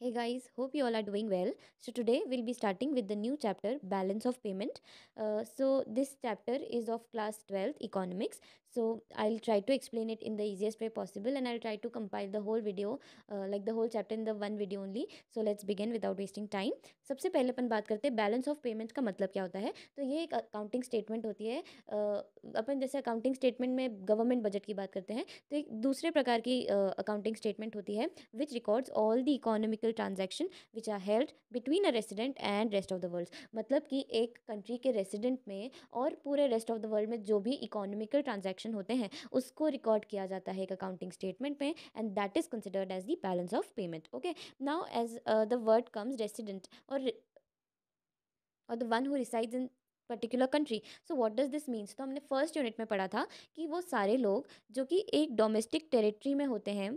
Hey guys, hope you all are doing well. So today we'll be starting with the new chapter balance of payment. Uh, so this chapter is of class 12th economics. So I'll try to explain it in the easiest way possible and I'll try to compile the whole video uh, like the whole chapter in the one video only. So let's begin without wasting time. सबसे पहले अपन बात करते हैं balance of payment का मतलब क्या होता है तो ये एक अकाउंटिंग स्टेटमेंट होती है अपन जैसे अकाउंटिंग स्टेटमेंट में गवर्नमेंट बजट की बात करते हैं तो एक दूसरे प्रकार की अकाउंटिंग स्टेटमेंट होती है which records all the economical transaction which are held between a resident and rest of the world मतलब कि एक कंट्री के रेसिडेंट में और पूरे रेस्ट ऑफ द वर्ल्ड में जो भी इकोनॉमिकल ट्रांजेक्शन ट्रांजेक्शन होते हैं उसको रिकॉर्ड किया जाता है एक अकाउंटिंग स्टेटमेंट में and that is considered as the balance of payment okay now as the word comes resident और और the one who resides in particular country so what does this means तो हमने first unit में पढ़ा था कि वो सारे लोग जो कि एक डोमेस्टिक टेरिटरी में होते हैं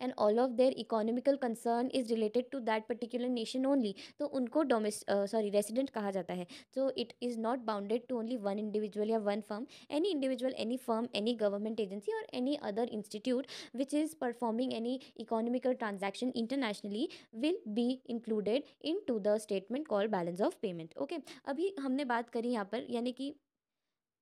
and all of their economical concern is related to that particular nation only तो उनको डोमेस्ट सॉरी रेसिडेंट कहा जाता है so it is not bounded to only one individual या one firm any individual any firm any government agency और any other institute which is performing any economical transaction internationally will be included into the statement call balance of payment okay अभी हमने बात करी यहाँ पर यानी कि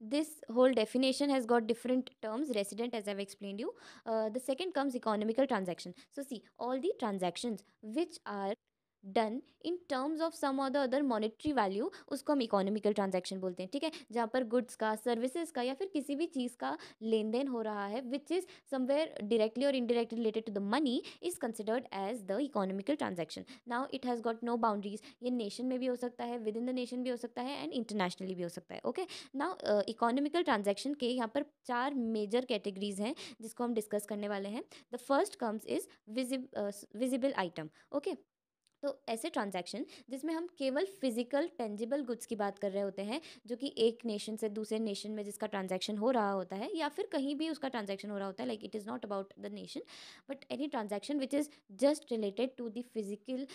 this whole definition has got different terms resident as i've explained you uh, the second comes economical transaction so see all the transactions which are done in terms of some और the other मॉनिट्री value उसको हम economical transaction बोलते हैं ठीक है जहाँ पर goods का सर्विसेज का या फिर किसी भी चीज़ का लेन देन हो रहा है विच इज़ समवेयर डायरेक्टली और indirectly related to the money is considered as the economical transaction now it has got no boundaries ये नेशन में भी हो सकता है विद इन द नेशन भी हो सकता है एंड इंटरनेशनली भी हो सकता है ओके नाउ इकोनॉमिकल ट्रांजेक्शन के यहाँ पर चार मेजर कैटेगरीज हैं जिसको हम डिस्कस करने वाले हैं the first comes is visible item okay तो ऐसे ट्रांजैक्शन जिसमें हम केवल फिजिकल टेंजिबल गुड्स की बात कर रहे होते हैं जो कि एक नेशन से दूसरे नेशन में जिसका ट्रांजैक्शन हो रहा होता है या फिर कहीं भी उसका ट्रांजैक्शन हो रहा होता है like it is not about the nation but any transaction which is just related to the physical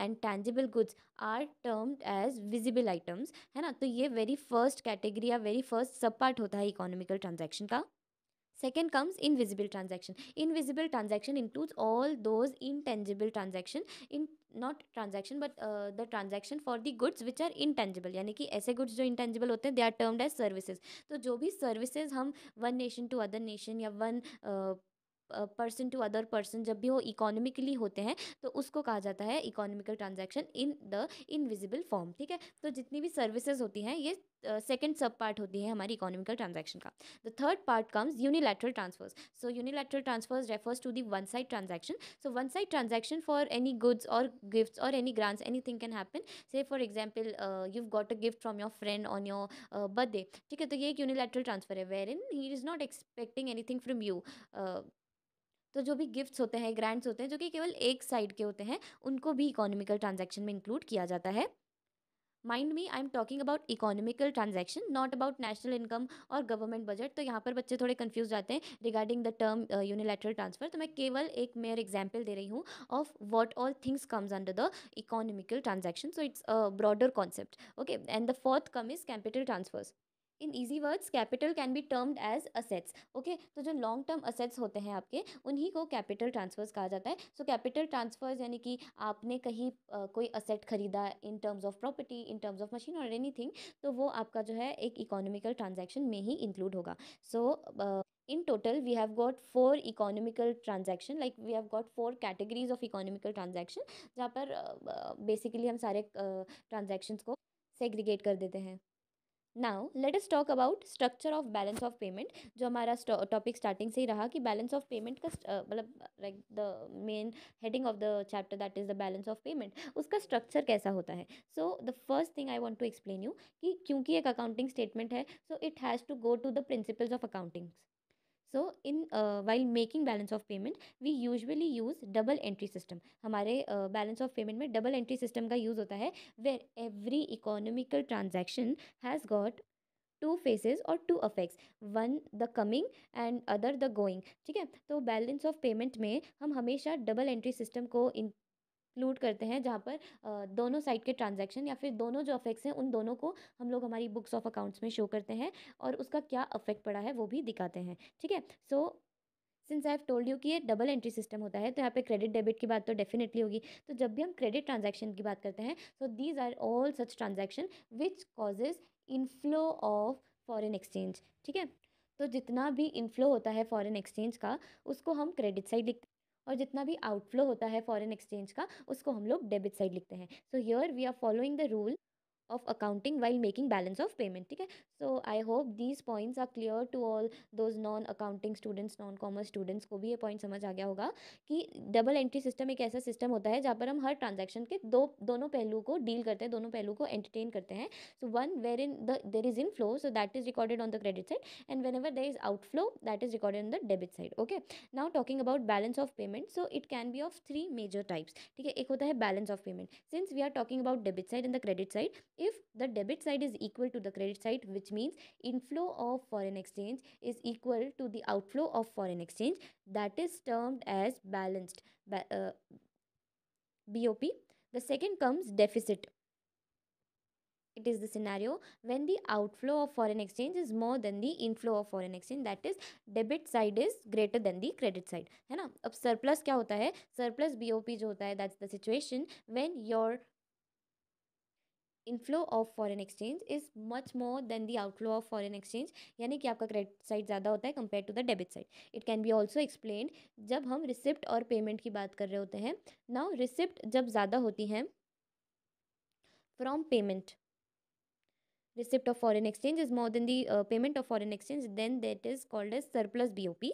and tangible goods are termed as visible items है ना तो ये वेरी फर्स्ट कैटेगरी या वेरी फर्स्ट सब पार्ट होता है economical transaction का Second comes invisible transaction. Invisible transaction includes all those intangible transaction in not transaction but the transaction for the goods which are intangible यानी कि ऐसे goods जो intangible होते हैं they are termed as services तो जो भी सर्विसेज हम one nation to other nation या one person to other person जब भी वो इकोनॉमिकली होते हैं तो उसको कहा जाता है economical transaction in the invisible form ठीक है तो जितनी भी सर्विसेज होती हैं ये सेकेंड सब पार्ट होती है हमारी इकोनॉमिकल ट्रांजैक्शन का the third part comes unilateral transfers so unilateral transfers refers to the one side transaction so one side transaction for any goods और गिफ्ट्स और any any anything can happen say for example you got a gift from your friend on your birthday ठीक है तो ये एक unilateral transfer है wherein he is not expecting anything from you तो जो भी गिफ्ट्स होते हैं ग्रांट्स होते हैं जो कि केवल एक साइड के होते हैं उनको भी इकोनॉमिकल ट्रांजैक्शन में इंक्लूड किया जाता है mind me I am talking about economical transaction not about national income और गवर्नमेंट बजट तो यहाँ पर बच्चे थोड़े कन्फ्यूज जाते हैं regarding the term unilateral transfer तो मैं केवल एक मेयर एग्जाम्पल दे रही हूँ of what all things comes under the economical transaction so it's a broader concept okay and the fourth come is capital transfers in easy words capital can be termed as assets okay तो जो long term assets होते हैं आपके उन्हीं को capital transfers कहा जाता है सो कैपिटल ट्रांसफर्स यानी कि आपने कहीं uh, कोई असेट खरीदा in terms of property in terms of machine और एनीथिंग तो वो आपका जो है एक इकोनॉमिकल ट्रांजेक्शन में ही इंक्लूड होगा so so, uh, we have got four got transaction like we have got four categories of economical transaction जहाँ पर uh, हम सारे uh, को सेग्रीगेट कर देते हैं now let's talk about structure of balance of payment जो हमारा टॉपिक स्टार्टिंग से ही रहा कि बैलेंस ऑफ पेमेंट का मतलब like the main heading of the chapter that is the balance of payment उसका स्ट्रक्चर कैसा होता है so the first thing I want to explain you कि क्योंकि एक अकाउंटिंग स्टेटमेंट है so it has to go to the principles of accountings so in while making balance of payment we usually use double entry system हमारे balance of payment में double entry system का use होता है where every economical transaction has got two faces और two affects one the coming and other the going ठीक है तो balance of payment में हम हमेशा डबल एंट्री सिस्टम को इन क्लूड करते हैं जहाँ पर दोनों साइड के ट्रांजैक्शन या फिर दोनों जो अफेक्ट्स हैं उन दोनों को हम लोग हमारी बुक्स ऑफ अकाउंट्स में शो करते हैं और उसका क्या अफेक्ट पड़ा है वो भी दिखाते हैं ठीक है so since I have told you कि ये डबल एंट्री सिस्टम होता है तो यहाँ पे क्रेडिट डेबिट की बात तो डेफिनेटली होगी तो जब भी हम क्रेडिट ट्रांजैक्शन की बात करते हैं so these are all such transaction which causes inflow of foreign exchange ठीक है तो जितना भी इनफ्लो होता है फॉरेन एक्सचेंज का उसको हम क्रेडिट साइड लिखते और जितना भी आउटफ्लो होता है फॉरेन एक्सचेंज का उसको हम लोग डेबिट साइड लिखते हैं so here we are following the rule of accounting while making balance of payment ठीक है so I hope these points are clear to all those non accounting students non commerce students को भी ये point समझ आ गया होगा कि double entry system एक ऐसा system होता है जहाँ पर हम हर transaction के दो दोनों पहलुओं को deal करते हैं दोनों पहलुओं को entertain करते हैं so one wherein the there is inflow so that is recorded on the credit side and whenever there is outflow that is recorded on the debit side okay now talking about balance of payment so it can be of three major types ठीक है एक होता है balance of payment since we are talking about debit side and the credit side if the debit side is equal to the credit side which means inflow of foreign exchange is equal to the outflow of foreign exchange that is termed as balanced uh, bop the second comes deficit it is the scenario when the outflow of foreign exchange is more than the inflow of foreign exchange that is debit side is greater than the credit side है ना अब surplus क्या होता है surplus BOP जो होता है that's the situation when your inflow of foreign exchange is much more than the outflow of foreign exchange यानी कि आपका क्रेडिट साइड ज़्यादा होता है compare to the debit side it can be also explain जब हम रिसिप्ट और payment की बात कर रहे होते हैं नाउ रिसिप्ट जब ज़्यादा होती हैं from payment receipt of foreign exchange is more than the payment of foreign exchange then that is called as surplus B O P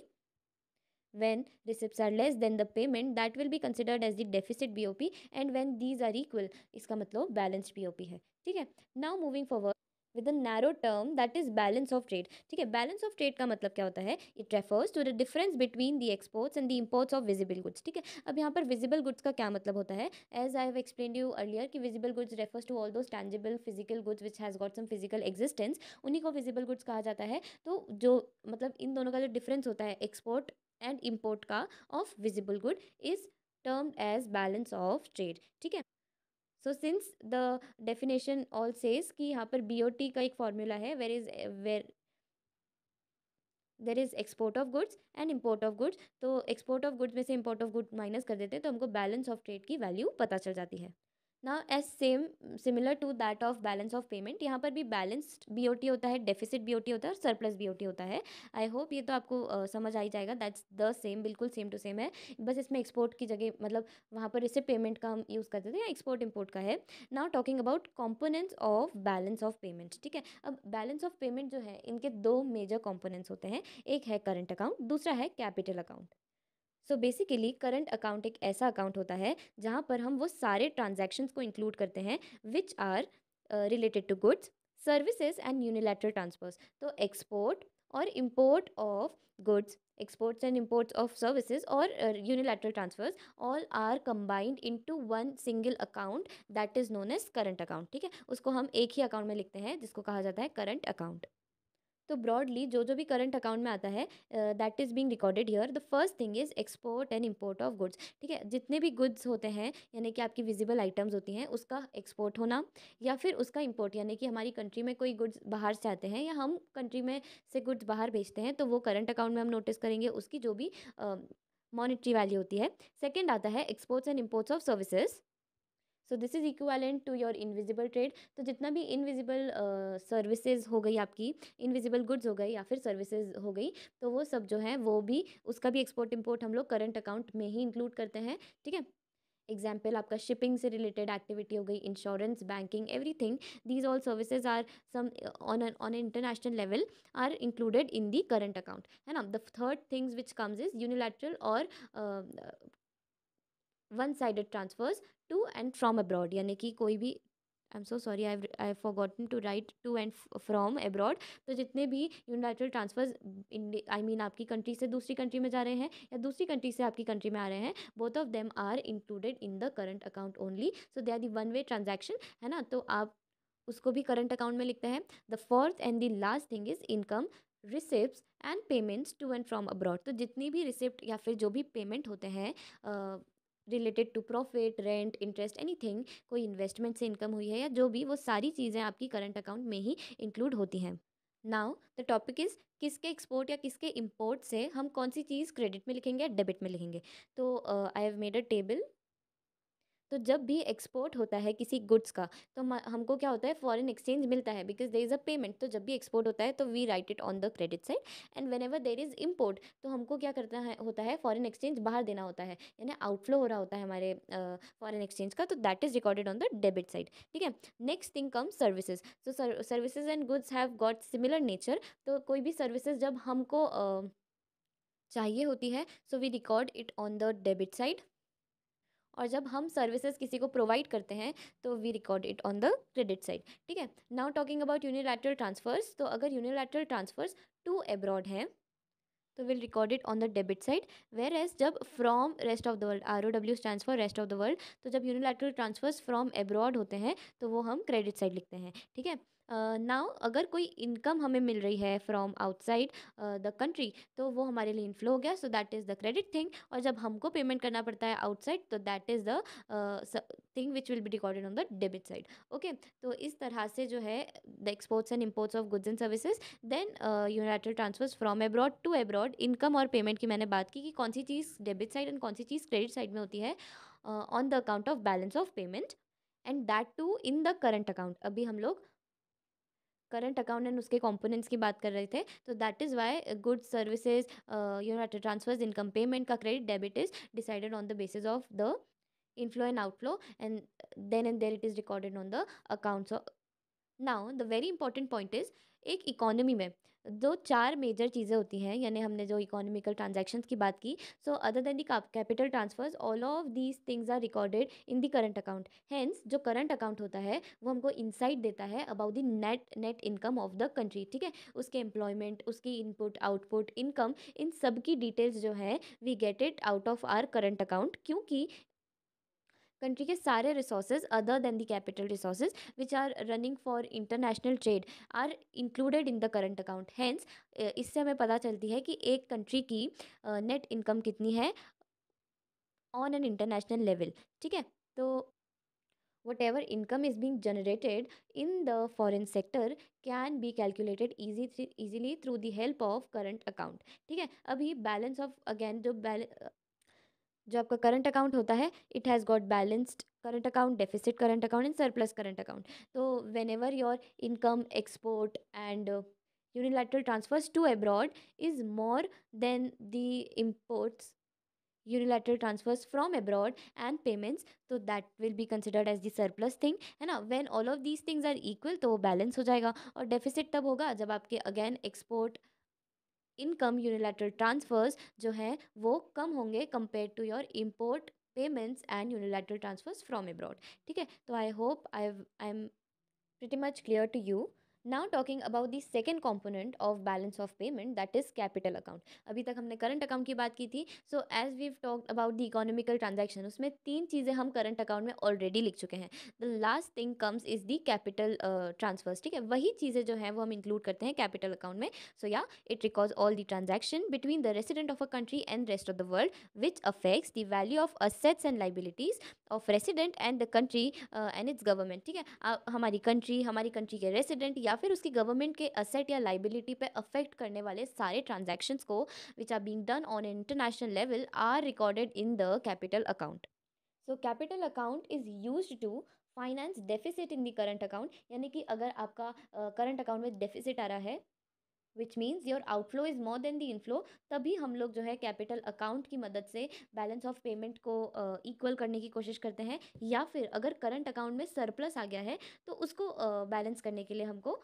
when receipts are less than the payment that will be considered as the deficit BOP and when these are equal इसका मतलब balanced BOP है ठीक है now moving forward with a narrow term that is balance of trade ठीक है balance of trade का मतलब क्या होता है it refers to the difference between the exports and the imports of visible goods ठीक है अब यहाँ पर विजिबल गुड्स का क्या मतलब होता है as I have explain you earlier कि visible goods refers to all those tangible physical goods which has got some physical existence उन्हीं को विजिबल गुड्स कहा जाता है तो जो मतलब इन दोनों का जो डिफरेंस होता है एक्सपोर्ट एंड इम्पोर्ट का of visible good is term as balance of trade ठीक है so since the definition all says कि यहाँ पर बी ओ टी का एक फॉर्मूला है where is where there is export of goods and import of goods तो export of goods में से इम्पोर्ट ऑफ गुड माइनस कर देते हैं तो हमको बैलेंस ऑफ ट्रेड की वैल्यू पता चल जाती है ना as same similar to that of balance of payment यहाँ पर भी बैलेंस्ड बी ओ टी होता है डेफिसिट बी ओ टी होता है और सरप्लस बी ओ टी होता है आई होप ये तो आपको uh, समझ आ ही जाएगा दैट्स द सेम बिल्कुल सेम टू सेम है बस इसमें एक्सपोर्ट की जगह मतलब वहाँ पर इसे पेमेंट का हम यूज़ करते थे या एक्सपोर्ट इम्पोर्ट का है now talking about components of balance of payment ठीक है अब बैलेंस ऑफ पेमेंट जो है इनके दो मेजर कॉम्पोनेंट्स होते हैं एक है करंट अकाउंट दूसरा है capital account so basically current account एक ऐसा अकाउंट होता है जहाँ पर हम वो सारे ट्रांजेक्शन को इंक्लूड करते हैं which are related to goods services and unilateral transfers तो एक्सपोर्ट और import of goods exports and imports of services और unilateral transfers all are combined into one single account that is known as current account ठीक है उसको हम एक ही account में लिखते हैं जिसको कहा जाता है करंट अकाउंट तो ब्रॉडली जो जो भी करंट अकाउंट में आता है that is being recorded here the first thing is export and import of goods ठीक है जितने भी गुड्स होते हैं यानी कि आपकी विजिबल आइटम्स होती हैं उसका एक्सपोर्ट होना या फिर उसका इम्पोर्ट यानी कि हमारी कंट्री में कोई गुड्स बाहर से आते हैं या हम कंट्री में से गुड्स बाहर भेजते हैं तो वो करंट अकाउंट में हम नोटिस करेंगे उसकी जो भी मॉनिटरी uh, वैल्यू होती है सेकेंड आता है exports and imports of services so this is equivalent to your invisible trade तो जितना भी इनविजिबल सर्विसेज हो गई आपकी इनविजिबल गुड्स हो गई या फिर सर्विसेज हो गई तो वो सब जो है वो भी उसका भी एक्सपोर्ट इम्पोर्ट हम लोग करंट अकाउंट में ही इंक्लूड करते हैं ठीक है एग्जाम्पल आपका शिपिंग से रिलेटेड एक्टिविटी हो गई insurance banking everything these all services are some on on international level are included in the current account है ना the third things which comes is unilateral और one side transfers to and from abroad यानी कि कोई भी I am so sorry I I gotten to write to and from abroad तो जितने भी यूनिलेटरल ट्रांसफर्स आई मीन आपकी country से दूसरी कंट्री में जा रहे हैं या दूसरी कंट्री से आपकी कंट्री में आ रहे हैं both of them are included in the current account only so they are the one way transaction है ना तो आप उसको भी करंट अकाउंट में लिखते हैं the fourth and the last thing is income receipt and payments to and from abroad तो जितनी भी रिसिप्ट या फिर जो भी पेमेंट होते हैं related to profit rent interest anything कोई इन्वेस्टमेंट से इनकम हुई है या जो भी वो सारी चीज़ें आपकी करंट अकाउंट में ही इंक्लूड होती हैं नाउ द टॉपिक इज़ किसके एक्सपोर्ट या किसके इम्पोर्ट से हम कौन सी चीज़ क्रेडिट में लिखेंगे या डेबिट में लिखेंगे तो I have made a table तो जब भी एक्सपोर्ट होता है किसी गुड्स का तो हमको क्या होता है फॉरेन एक्सचेंज मिलता है because there is a payment तो जब भी एक्सपोर्ट होता है तो we write it on the credit side and whenever there is import तो हमको क्या करना है होता है फॉरेन एक्सचेंज बाहर देना होता है यानी आउटफ्लो हो रहा होता है हमारे फॉरेन एक्सचेंज का तो that is recorded on the debit side ठीक है next thing come services so services and goods have got similar nature तो कोई भी सर्विसेज जब हमको uh, चाहिए होती है so we record it on the debit side और जब हम सर्विसेज किसी को प्रोवाइड करते हैं तो we record it on the credit side ठीक है now talking about unilateral transfers तो अगर यूनिलैटरल ट्रांसफर्स टू एब्रॉड हैं तो will record it on the debit side whereas जब from rest of the world R O W stand for rest of the world तो जब unilateral transfers from abroad होते हैं तो वो हम क्रेडिट साइड लिखते हैं ठीक है नाउ अगर कोई इनकम हमें मिल रही है फ्रॉम आउटसाइड द कंट्री तो वो हमारे लिए इनफ्लो हो गया so that is the credit thing और जब हमको पेमेंट करना पड़ता है आउटसाइड तो that is the thing which will be recorded on the debit side okay तो इस तरह से जो है the exports and imports of goods and services then united transfers from abroad to abroad income और पेमेंट की मैंने बात की कि कौन सी चीज़ डेबिट साइड एंड कौन सी चीज़ क्रेडिट साइड में होती है on the account of balance of payment and that too in the current account अभी हम लोग करंट अकाउंट एंड उसके कंपोनेंट्स की बात कर रहे थे तो that is why goods services you know transfers income payment का credit debit is decided on the basis of the inflow and outflow and then and there it is recorded on the accounts now the very important point is एक economy में दो चार major चीज़ें होती हैं यानी हमने जो इकोनॉमिकल ट्रांजेक्शन की बात की so other than the capital transfers all of these things are recorded in the current account hence जो करंट अकाउंट होता है वो हमको इनसाइट देता है about the net net income of the country ठीक है उसके एम्प्लॉयमेंट उसकी इनपुट आउटपुट इनकम इन सब की डिटेल्स जो है we get it out of our current account क्योंकि कंट्री के सारे resources other than the capital resources which are running for international trade are included in the current account hence इससे हमें पता चलती है कि एक कंट्री की नेट uh, इनकम कितनी है ऑन एन इंटरनेशनल लेवल ठीक है तो whatever income is being generated in the foreign sector can be calculated easy three easily through the help of current account ठीक है अभी बैलेंस ऑफ अगैन जो जो आपका करंट अकाउंट होता है it has got balanced current account deficit current account and surplus current account तो whenever your income export and unilateral transfers to abroad is more than the imports unilateral transfers from abroad and payments तो that will be considered as the surplus thing है ना when all of these things are equal तो वो balance हो जाएगा और deficit तब होगा जब आपके again export income unilateral transfers जो हैं वो कम होंगे compare to your import payments and unilateral transfers from abroad ठीक है तो I hope I I am pretty much clear to you now talking about the second component of balance of payment that is capital account अभी तक हमने current account की बात की थी so as we talk about the economical transaction उसमें तीन चीज़ें हम करंट अकाउंट में ऑलरेडी लिख चुके हैं the last thing comes is the capital transfers ठीक है वही चीज़ें जो हैं वो हम इंक्लूड करते हैं कैपिटल अकाउंट में सो या it records all the transaction between the resident of a country and rest of the world which affects the value of assets and liabilities of resident and the country and its government ठीक है हमारी country हमारी country के resident या या फिर उसकी government के असेट या लाइबिलिटी पे अफेक्ट करने वाले सारे ट्रांजेक्शन को which are being done on international level are recorded in the capital account so capital account is use to finance deficit in the current account यानी कि अगर आपका करंट uh, अकाउंट में डेफिसिट आ रहा है which means your outflow is more than the inflow तभी हम लोग जो है कैपिटल अकाउंट की मदद से बैलेंस ऑफ पेमेंट को इक्वल uh, करने की कोशिश करते हैं या फिर अगर करंट अकाउंट में सरप्लस आ गया है तो उसको बैलेंस uh, करने के लिए हमको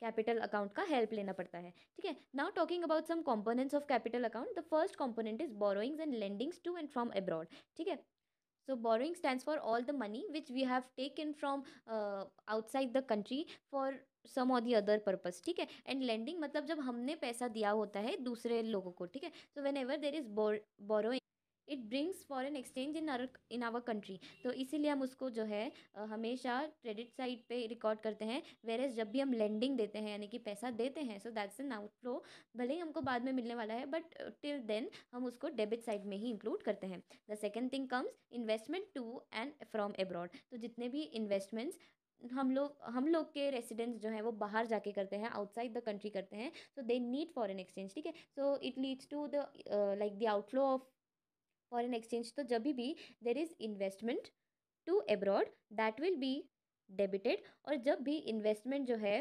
कैपिटल अकाउंट का हेल्प लेना पड़ता है ठीक है now talking about some components of capital account the first component is borrowings and lendings to and from abroad ठीक है so borrowing stand for all the money which we have taken from outside the country for some or the other purpose ठीक है and lending मतलब जब हमने पैसा दिया होता है दूसरे लोगों को ठीक है so whenever there is borrow it brings foreign exchange in uh in our country तो इसीलिए हम उसको जो है हमेशा क्रेडिट साइड पे रिकॉर्ड करते हैं वेर एज जब भी हम लैंडिंग देते हैं यानी कि पैसा देते हैं सो दैट्स एन फ्लो भले ही हमको बाद में मिलने वाला है बट टिल देन हम उसको डेबिट साइड में ही इंक्लूड करते हैं the second thing comes investment to and from abroad तो जितने भी इन्वेस्टमेंट्स हम लोग हम लोग के रेसिडेंट्स जो हैं वो बाहर जाके करते हैं आउटसाइड द कंट्री करते हैं so they need foreign exchange ठीक है so it leads to the like the outflow of foreign exchange तो जब भी there is investment to abroad that will be debited और जब भी इन्वेस्टमेंट जो है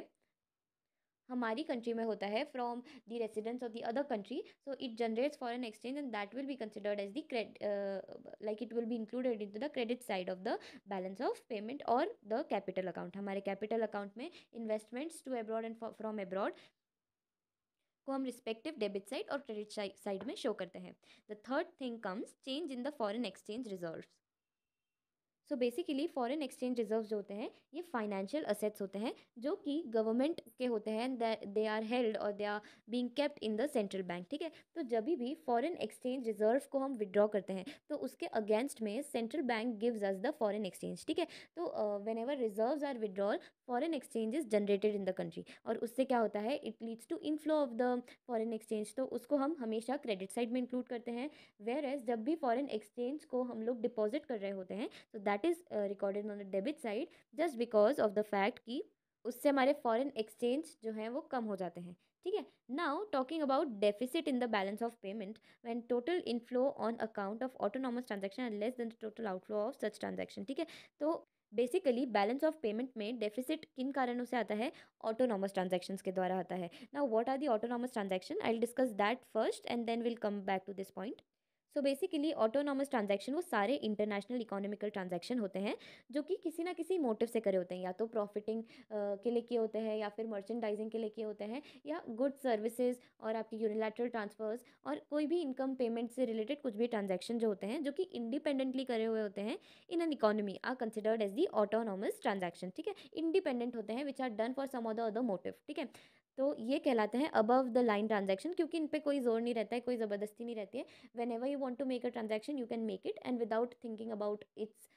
हमारी कंट्री में होता है from the residence of the other country so it generates foreign exchange and that will be considered as the like it will be included into the credit side of the balance of payment और the capital account हमारे capital account में investments to abroad and from abroad को हम respective debit side और credit side में show करते हैं the third thing comes change in the foreign exchange reserves so basically foreign exchange reserves जो होते हैं ये फाइनेंशियल असेट्स होते हैं जो कि गवर्नमेंट के होते हैं दे आर हेल्ड और they are being kept in the central bank ठीक है तो जब भी फॉरेन एक्सचेंज रिजर्व को हम विड्रॉ करते हैं तो उसके अगेंस्ट में central bank gives us the foreign exchange ठीक है तो whenever reserve are withdrawal foreign exchange is generated in the country और उससे क्या होता है it leads to inflow of the foreign exchange तो उसको हम हमेशा क्रेडिट साइड में इंक्लूड करते हैं वेर एज जब भी फॉरन एक्सचेंज को हम लोग डिपॉजिट कर रहे होते हैं तो that that is recorded on the debit side just because of the fact कि उससे हमारे फॉरेन एक्सचेंज जो हैं वो कम हो जाते हैं ठीक है now talking about deficit in the balance of payment when total inflow on account of autonomous transaction less than the total outflow of such transaction ठीक है तो बेसिकली बैलेंस ऑफ पेमेंट में डेफिसिट किन कारणों से आता है ऑटोनॉमस ट्रांजेक्शन के द्वारा आता है now what are the autonomous transaction I will discuss that first and then will come back to this point so basically autonomous transaction वो सारे इंटरनेशनल इकोनॉमिकल ट्रांजेक्शन होते हैं जो कि किसी ना किसी मोटिव से करे होते हैं या तो प्रॉफिटिंग के लिए किए होते हैं या फिर मर्चेंडाइजिंग के लिए किए होते हैं या गुड सर्विसेज और आपकी यूनिलैटरल ट्रांसफर्स और कोई भी इनकम पेमेंट से रिलेटेड कुछ भी ट्रांजेक्शन जो होते हैं जो कि इंडिपेंडेंटली करे हुए होते हैं in an economy are considered as the autonomous transaction ठीक है इंडिपेंडेंट होते हैं which are done for some other other motive ठीक है तो ये कहलाते हैं अबव द लाइन ट्रांजेक्शन क्योंकि इन पर कोई जोर नहीं रहता है कोई ज़बरदस्ती नहीं रहती है whenever you want to make a transaction you can make it and without thinking about its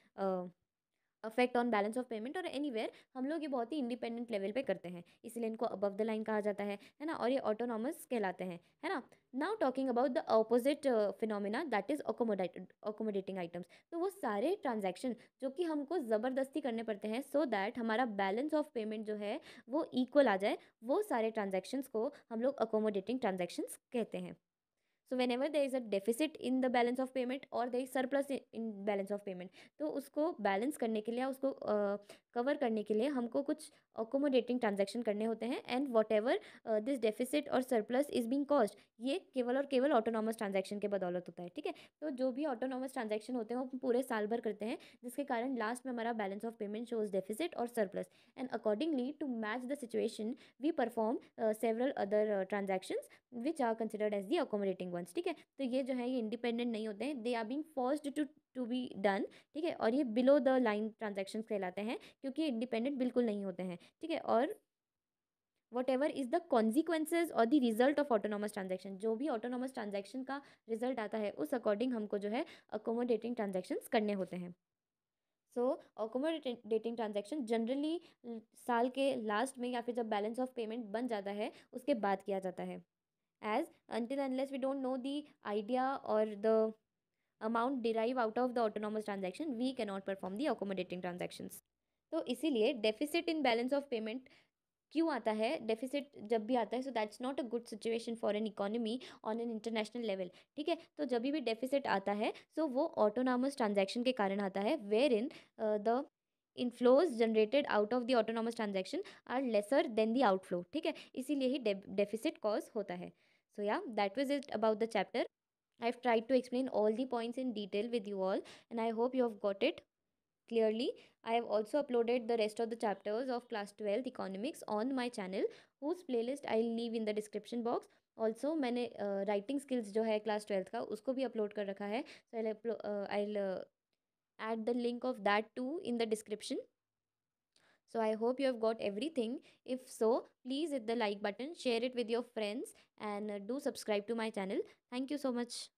affect on balance of payment और एनी हम लोग ये बहुत ही इंडिपेंडेंट लेवल पर करते हैं इसलिए इनको अबव द लाइन कहा जाता है है ना और ये ऑटोनॉमस कहलाते हैं है ना now talking about the opposite phenomena that is accommodated accommodating items तो वो सारे ट्रांजेक्शन जो कि हमको ज़बरदस्ती करने पड़ते हैं सो so दैट हमारा बैलेंस ऑफ पेमेंट जो है वो इक्वल आ जाए वो सारे ट्रांजेक्शन्स को हम लोग अकोमोडेटिंग ट्रांजेक्शन्स कहते हैं so whenever there is a deficit in the balance of payment or there is surplus in balance of payment तो उसको बैलेंस करने के लिए उसको कवर uh, करने के लिए हमको कुछ अकोमोडेटिंग ट्रांजेक्शन करने होते हैं and whatever this deficit or surplus is being cause ये केवल और केवल ऑटोनॉमस ट्रांजेक्शन के बदौलत होता है ठीक है तो जो भी ऑटोनॉमस ट्रांजेक्शन होते हैं वो पूरे साल भर करते हैं जिसके कारण लास्ट में हमारा balance of payment shows deficit or surplus and accordingly to match the situation we perform several other transaction which are considered as the accommodating ones ठीक है तो ये जो है ये इंडिपेंडेंट नहीं होते हैं they are being forced to to be done ठीक है और ये बिलो द लाइन ट्रांजेक्शन कहलाते हैं क्योंकि इंडिपेंडेंट बिल्कुल नहीं होते हैं ठीक है और whatever is the consequences और the result of autonomous transaction जो भी ऑटोनॉमस ट्रांजेक्शन का रिजल्ट आता है उस अकॉर्डिंग हमको जो है अकोमोडेटिंग ट्रांजेक्शन करने होते हैं सो अकोमोडेटिंग ट्रांजेक्शन जनरली साल के लास्ट में या फिर जब बैलेंस ऑफ पेमेंट बन जाता है उसके बाद किया जाता है as until unless we don't know the idea or the amount derived out of the autonomous transaction we cannot perform the accommodating transactions तो इसीलिए deficit in balance of payment क्यों आता है डेफिसिट जब भी आता है so that's not a good situation for an economy on an international level ठीक है तो जब भी डेफिसिट आता है सो so वो ऑटोनॉमस ट्रांजेक्शन के कारण आता है wherein the inflows generated out of the autonomous transaction are lesser than the outflow ठीक है इसीलिए ही डेफिसिट कॉज होता है So yeah, that was it about the chapter. I've tried to explain all the points in detail with you all and I hope you have got it clearly. I have also uploaded the rest of the chapters of class 12 economics on my channel whose playlist I'll leave in the description box. Also, many uh, writing skills, जो है class twelfth का उसको भी So कर रखा है I'll I uh, uh, add the link of that too in the description. So I hope you have got everything. If so, please hit the like button, share it with your friends and uh, do subscribe to my channel. Thank you so much.